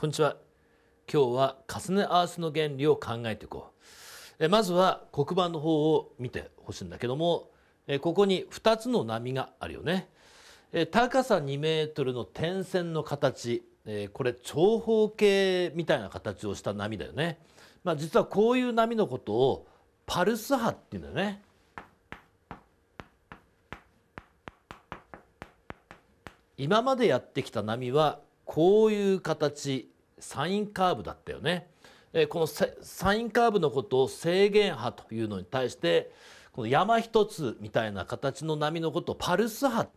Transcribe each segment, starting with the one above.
こんにちは。今日は重ね合わせの原理を考えていこう。えまずは黒板の方を見てほしいんだけども、えここに二つの波があるよね。え高さ二メートルの点線の形、えこれ長方形みたいな形をした波だよね。まあ、実はこういう波のことをパルス波っていうんだよね。今までやってきた波はこういう形サインカーブだったよね。えこのサインカーブのことを制限波というのに対してこの山一つみたいな形の波のことをパルス波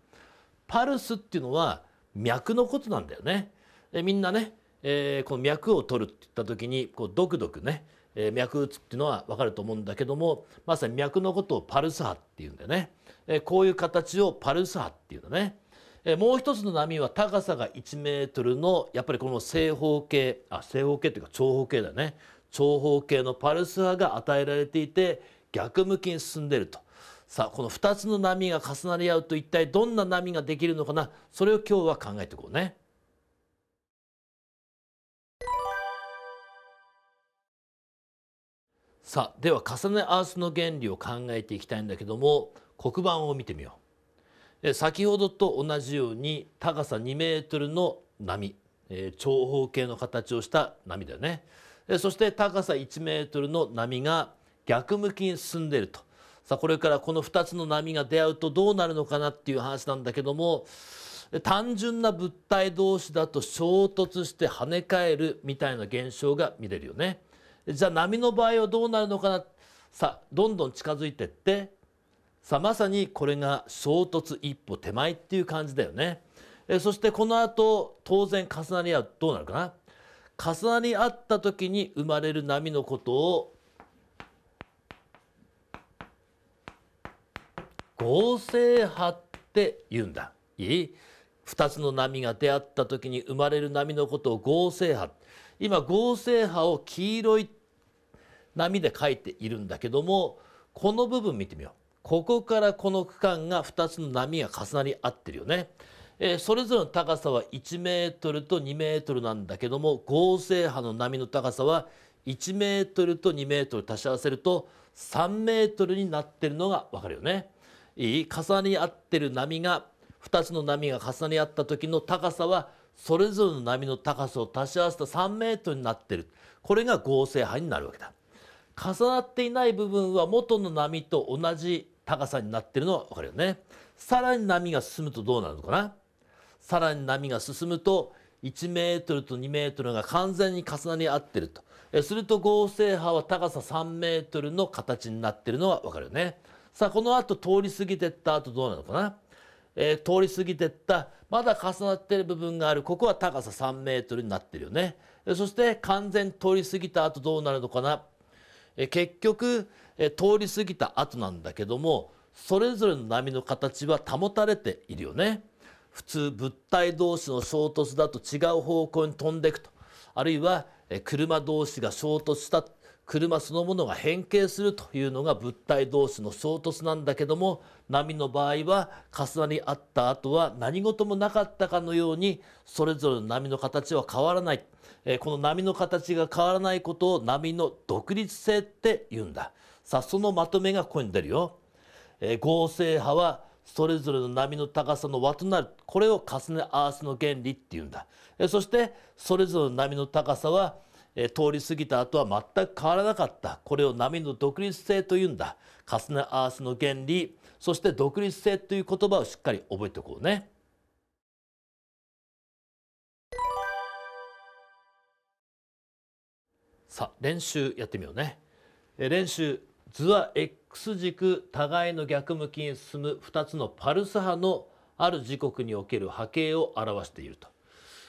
パルスっていうのは脈のことなんだよね。でみんなね、えー、この脈を取るって言った時にこうドクドクね、えー、脈打つっていうのは分かると思うんだけどもまさに脈のことをパルス波っていうんだよね。えー、こういう形をパルス波っていうのね。えもう一つの波は高さが1メートルのやっぱりこの正方形あ正方形というか長方形だね長方形のパルス波が与えられていて逆向きに進んでいると。さあこの2つの波が重なり合うと一体どんな波ができるのかなそれを今日は考えていこうね。さあでは重ね合わせの原理を考えていきたいんだけども黒板を見てみよう。先ほどと同じように高さ2メートルの波、え長方形の形をした波だよねそして高さ1メートルの波が逆向きに進んでいるとさあこれからこの2つの波が出会うとどうなるのかなっていう話なんだけども単純な物体同士だと衝突して跳ね返るみたいな現象が見れるよね。じゃあ波の場合はどうなるのかなさあどんどん近づいてってさあまさにこれが衝突一歩手前っていう感じだよね。えそしてこの後当然重なり合うどうなるかな重なり合った時に生まれる波のことを合成波って言うんだ。いい2つの波が出会った時に生まれる波のことを合成波今合成波を黄色い波で書いているんだけどもこの部分見てみよう。ここからこの区間が2つの波が重なり合ってるよね。えー、それぞれの高さは1メートルと2メートルなんだけども合成波の波の高さは1メートルと2メートル足し合わせると3メートルになってるのが分かるよね。いい重なり合ってる波が2つの波が重なり合った時の高さはそれぞれの波の高さを足し合わせた3メートルになってるこれが合成波になるわけだ。重なっていない部分は元の波と同じ高さになってるのはわかるよね。さらに波が進むとどうなるのかなさらに波が進むと1メートルと2メートルが完全に重なり合ってると。えすると合成波は高さ3メートルの形になってるのはわかるよね。さあこの後通り過ぎてった後どうなのかな、えー、通り過ぎてったまだ重なってる部分があるここは高さ3メートルになってるよね。そして完全通り過ぎた後どうなるのかなえ結局、え通り過ぎた後なんだけどもそれぞれの波の形は保たれているよね。普通物体同士の衝突だと違う方向に飛んでいくとあるいは車同士が衝突した車そのものが変形するというのが物体同士の衝突なんだけども波の場合は重なり合った後は何事もなかったかのようにそれぞれの波の形は変わらない。えこの波の形が変わらないことを波の独立性って言うんださあそのまとめがここに出るよ、え合成波はそれぞれの波の高さの和となるこれを重ね合わせの原理っていうんだ、えそしてそれぞれの波の高さはえ通り過ぎた後は全く変わらなかったこれを波の独立性というんだ重ね合わせの原理そして独立性という言葉をしっかり覚えておこうね。さあ練習やってみようね練習図は x 軸互いの逆向きに進む2つのパルス波のある時刻における波形を表していると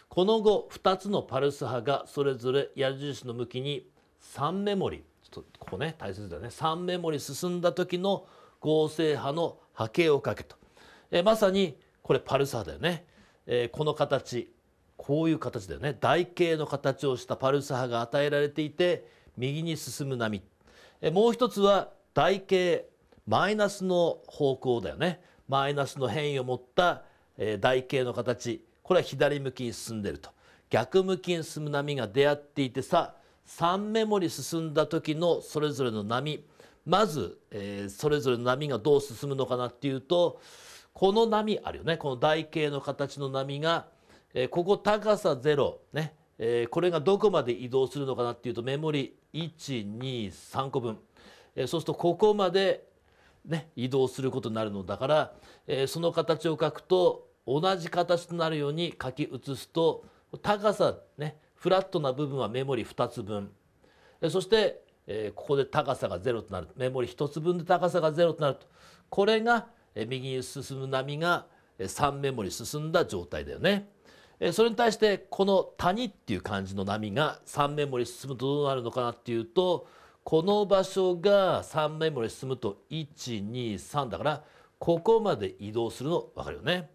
この後2つのパルス波がそれぞれ矢印の向きに3メモリちょっとここね大切だね3メモリ進んだ時の合成波の波形をかけとえまさにこれパルス波だよね、えこの形こういう形だよね台形の形をしたパルス波が与えられていて右に進む波もう一つは台形マイナスの方向だよねマイナスの変異を持った台形の形これは左向きに進んでると逆向きに進む波が出会っていてさ3メモリ進んだ時のそれぞれの波まず、えー、それぞれの波がどう進むのかなっていうとこの波あるよねこの台形の形の波がえー、ここ高さ0ね、えー、これがどこまで移動するのかなっていうとメモリ123個分、えー、そうするとここまで、ね、移動することになるのだから、えー、その形を書くと同じ形となるように書き写すと高さねフラットな部分はメモリ2つ分そして、えー、ここで高さが0となるメモリ1つ分で高さが0となるとこれが、えー、右に進む波が3メモリ進んだ状態だよね。それに対してこの「谷」っていう感じの波が三メモリ進むとどうなるのかなっていうとこの場所が三メモリ進むと123だからここまで移動するの分かるよね。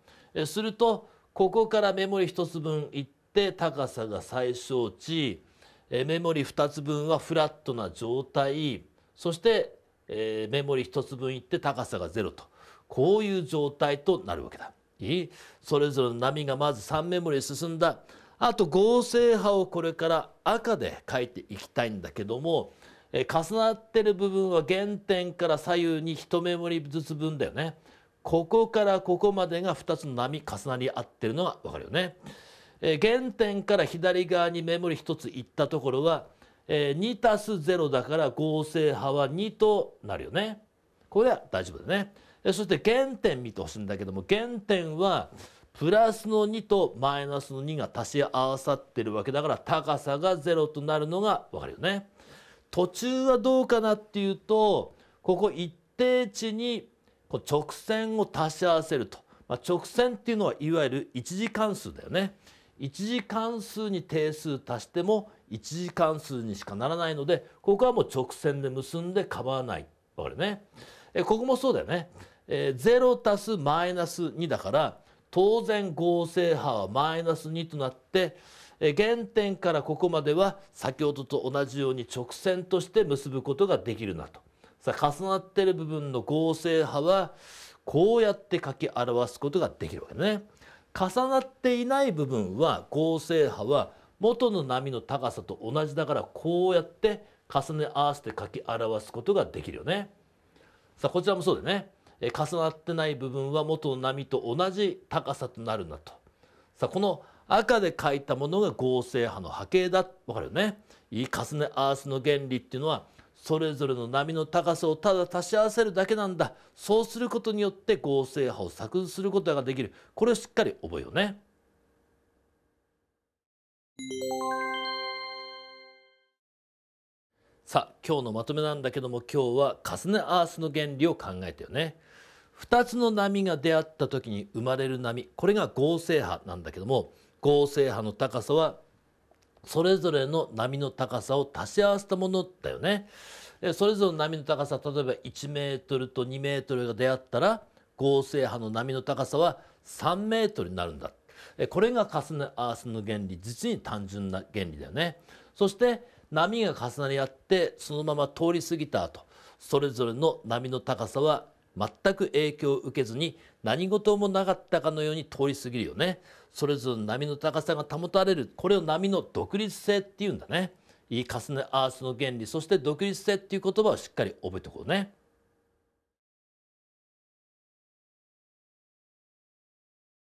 するとここからメモリ1つ分いって高さが最小値メモリ2つ分はフラットな状態そしてメモリ1つ分いって高さが0とこういう状態となるわけだ。それぞれの波がまず3メモリ進んだあと合成波をこれから赤で書いていきたいんだけども重なってる部分は原点から左右に1メモリずつ分だよね。ここからここまでが2つの波重なり合ってるのが分かるよね。原点から左側にメモリ1ついったところは、2 0だから合成波は2となるよね。これは大丈夫だね。そして原点見てほしいんだけども原点はプラスの2とマイナスの2が足し合わさってるわけだから高さが0となるのが分かるよね。途中はどうかなっていうとここ一定値に直線を足し合わせると、まあ、直線っていうのはいわゆる1次関数だよね。一次関数に定数足しても一次関数にしかならないのでここはもう直線で結んで構わないわるね。えここもそうだよね。えー、0たすマイナス2だから当然合成波はマイナス2となって、えー、原点からここまでは先ほどと同じように直線として結ぶことができるなと。さあ重なってる部分の合成波はこうやって書き表すことができるわけね。重なっていない部分は合成波は元の波の高さと同じだからこうやって重ね合わせて書き表すことができるよね。さあこちらもそうだね。え重なってない部分は元の波と同じ高さとなるんだと。さあこの赤で書いたものが合成波の波形だわかるよね。いい重ね合わせの原理っていうのはそれぞれの波の高さをただ足し合わせるだけなんだそうすることによって合成波を作図することができるこれをしっかり覚えようね。さあ今日のまとめなんだけども今日はカスネアースの原理を考えたよね。2つの波が出会った時に生まれる波これが合成波なんだけども合成波の高さはそれぞれの波の高さを足し合わせたものだよね。それぞれの波の高さ例えば1メートルと2メートルが出会ったら合成波の波の高さは3メートルになるんだ。これがカスネアースの原理実に単純な原理だよね。そして波が重なり合ってそのまま通り過ぎた後それぞれの波の高さは全く影響を受けずに何事もなかったかのように通り過ぎるよねそれぞれの波の高さが保たれるこれを波の独立性っていうんだねいい重ねアースの原理そして独立性っていう言葉をしっかり覚えておこうね。